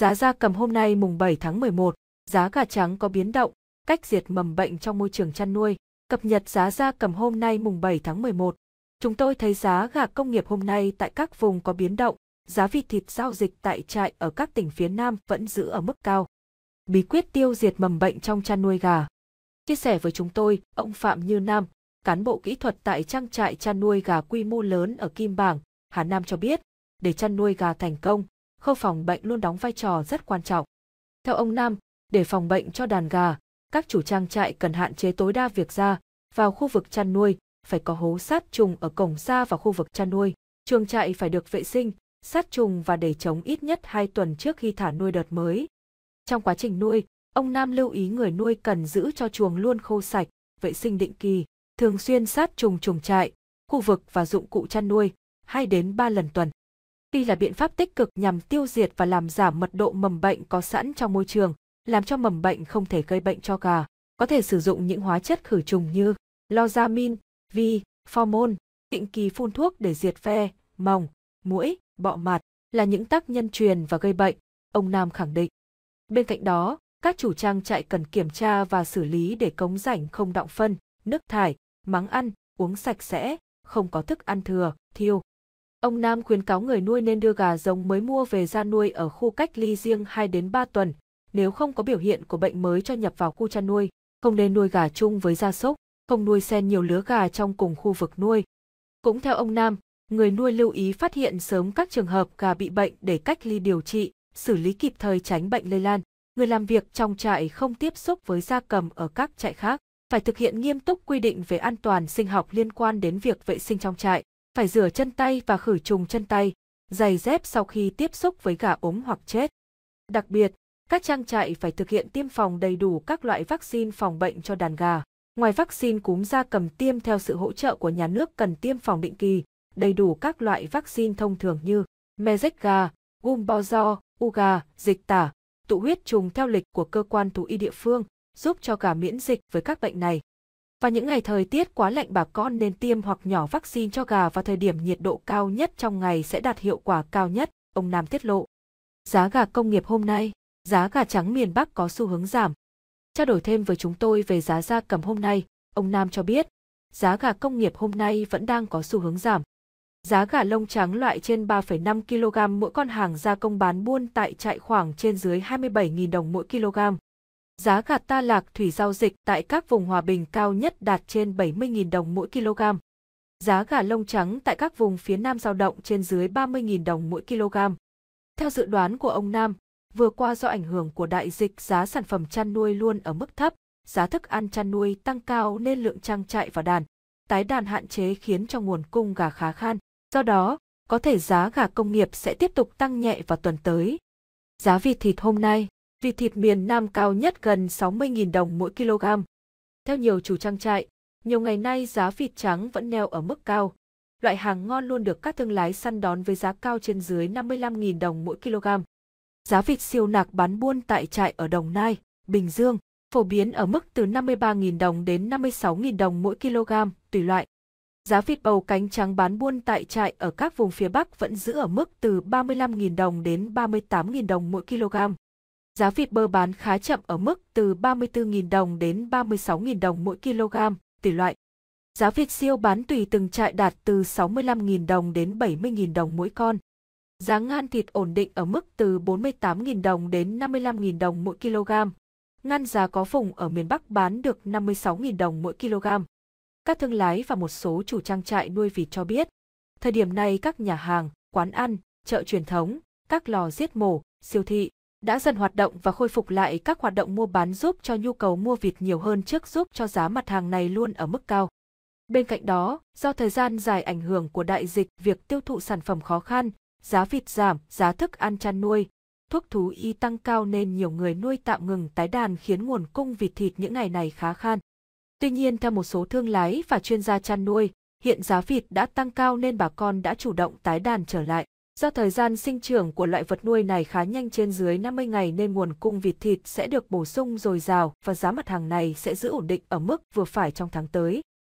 Giá gia cầm hôm nay mùng 7 tháng 11, giá gà trắng có biến động, cách diệt mầm bệnh trong môi trường chăn nuôi. Cập nhật giá gia cầm hôm nay mùng 7 tháng 11. Chúng tôi thấy giá gà công nghiệp hôm nay tại các vùng có biến động, giá vịt thịt giao dịch tại trại ở các tỉnh phía Nam vẫn giữ ở mức cao. Bí quyết tiêu diệt mầm bệnh trong chăn nuôi gà. Chia sẻ với chúng tôi, ông Phạm Như Nam, cán bộ kỹ thuật tại trang trại chăn nuôi gà quy mô lớn ở Kim Bảng, Hà Nam cho biết, để chăn nuôi gà thành công, khâu phòng bệnh luôn đóng vai trò rất quan trọng. Theo ông Nam, để phòng bệnh cho đàn gà, các chủ trang trại cần hạn chế tối đa việc ra vào khu vực chăn nuôi, phải có hố sát trùng ở cổng ra vào khu vực chăn nuôi, chuồng trại phải được vệ sinh, sát trùng và để chống ít nhất 2 tuần trước khi thả nuôi đợt mới. Trong quá trình nuôi, ông Nam lưu ý người nuôi cần giữ cho chuồng luôn khô sạch, vệ sinh định kỳ, thường xuyên sát trùng chuồng trại, khu vực và dụng cụ chăn nuôi, 2 đến 3 lần tuần. Pi là biện pháp tích cực nhằm tiêu diệt và làm giảm mật độ mầm bệnh có sẵn trong môi trường, làm cho mầm bệnh không thể gây bệnh cho gà. Có thể sử dụng những hóa chất khử trùng như lozamin, vi, formol, định kỳ phun thuốc để diệt phe, mòng, mũi, bọ mạt là những tác nhân truyền và gây bệnh, ông Nam khẳng định. Bên cạnh đó, các chủ trang trại cần kiểm tra và xử lý để cống rãnh không đọng phân, nước thải, mắng ăn, uống sạch sẽ, không có thức ăn thừa, thiêu. Ông Nam khuyến cáo người nuôi nên đưa gà giống mới mua về ra nuôi ở khu cách ly riêng 2 đến 3 tuần, nếu không có biểu hiện của bệnh mới cho nhập vào khu chăn nuôi, không nên nuôi gà chung với gia súc, không nuôi xen nhiều lứa gà trong cùng khu vực nuôi. Cũng theo ông Nam, người nuôi lưu ý phát hiện sớm các trường hợp gà bị bệnh để cách ly điều trị, xử lý kịp thời tránh bệnh lây lan. Người làm việc trong trại không tiếp xúc với gia cầm ở các trại khác, phải thực hiện nghiêm túc quy định về an toàn sinh học liên quan đến việc vệ sinh trong trại phải rửa chân tay và khử trùng chân tay, giày dép sau khi tiếp xúc với gà ốm hoặc chết. Đặc biệt, các trang trại phải thực hiện tiêm phòng đầy đủ các loại vaccine phòng bệnh cho đàn gà. Ngoài vaccine cúm da cầm tiêm theo sự hỗ trợ của nhà nước cần tiêm phòng định kỳ, đầy đủ các loại vaccine thông thường như gà, bao do, u gà, dịch tả, tụ huyết trùng theo lịch của cơ quan thú y địa phương, giúp cho gà miễn dịch với các bệnh này. Và những ngày thời tiết quá lạnh bà con nên tiêm hoặc nhỏ vaccine cho gà vào thời điểm nhiệt độ cao nhất trong ngày sẽ đạt hiệu quả cao nhất, ông Nam tiết lộ. Giá gà công nghiệp hôm nay, giá gà trắng miền Bắc có xu hướng giảm. Trao đổi thêm với chúng tôi về giá gia cầm hôm nay, ông Nam cho biết, giá gà công nghiệp hôm nay vẫn đang có xu hướng giảm. Giá gà lông trắng loại trên 3,5 kg mỗi con hàng gia công bán buôn tại trại khoảng trên dưới 27.000 đồng mỗi kg. Giá gà ta lạc thủy giao dịch tại các vùng hòa bình cao nhất đạt trên 70.000 đồng mỗi kg. Giá gà lông trắng tại các vùng phía Nam giao động trên dưới 30.000 đồng mỗi kg. Theo dự đoán của ông Nam, vừa qua do ảnh hưởng của đại dịch giá sản phẩm chăn nuôi luôn ở mức thấp, giá thức ăn chăn nuôi tăng cao nên lượng trang trại và đàn, tái đàn hạn chế khiến cho nguồn cung gà khá khan. Do đó, có thể giá gà công nghiệp sẽ tiếp tục tăng nhẹ vào tuần tới. Giá vịt thịt hôm nay Vịt thịt miền Nam cao nhất gần 60.000 đồng mỗi kg. Theo nhiều chủ trang trại, nhiều ngày nay giá vịt trắng vẫn neo ở mức cao. Loại hàng ngon luôn được các thương lái săn đón với giá cao trên dưới 55.000 đồng mỗi kg. Giá vịt siêu nạc bán buôn tại trại ở Đồng Nai, Bình Dương phổ biến ở mức từ 53.000 đồng đến 56.000 đồng mỗi kg, tùy loại. Giá vịt bầu cánh trắng bán buôn tại trại ở các vùng phía Bắc vẫn giữ ở mức từ 35.000 đồng đến 38.000 đồng mỗi kg giá vịt bơ bán khá chậm ở mức từ 34.000 đồng đến 36.000 đồng mỗi kg, tùy loại. Giá vịt siêu bán tùy từng trại đạt từ 65.000 đồng đến 70.000 đồng mỗi con. Giá ngan thịt ổn định ở mức từ 48.000 đồng đến 55.000 đồng mỗi kg. Ngan giá có vùng ở miền Bắc bán được 56.000 đồng mỗi kg. Các thương lái và một số chủ trang trại nuôi vịt cho biết, thời điểm này các nhà hàng, quán ăn, chợ truyền thống, các lò giết mổ, siêu thị, đã dần hoạt động và khôi phục lại các hoạt động mua bán giúp cho nhu cầu mua vịt nhiều hơn trước giúp cho giá mặt hàng này luôn ở mức cao. Bên cạnh đó, do thời gian dài ảnh hưởng của đại dịch, việc tiêu thụ sản phẩm khó khăn, giá vịt giảm, giá thức ăn chăn nuôi, thuốc thú y tăng cao nên nhiều người nuôi tạm ngừng tái đàn khiến nguồn cung vịt thịt những ngày này khá khan. Tuy nhiên theo một số thương lái và chuyên gia chăn nuôi, hiện giá vịt đã tăng cao nên bà con đã chủ động tái đàn trở lại. Do thời gian sinh trưởng của loại vật nuôi này khá nhanh trên dưới 50 ngày nên nguồn cung vịt thịt sẽ được bổ sung dồi dào và giá mặt hàng này sẽ giữ ổn định ở mức vừa phải trong tháng tới.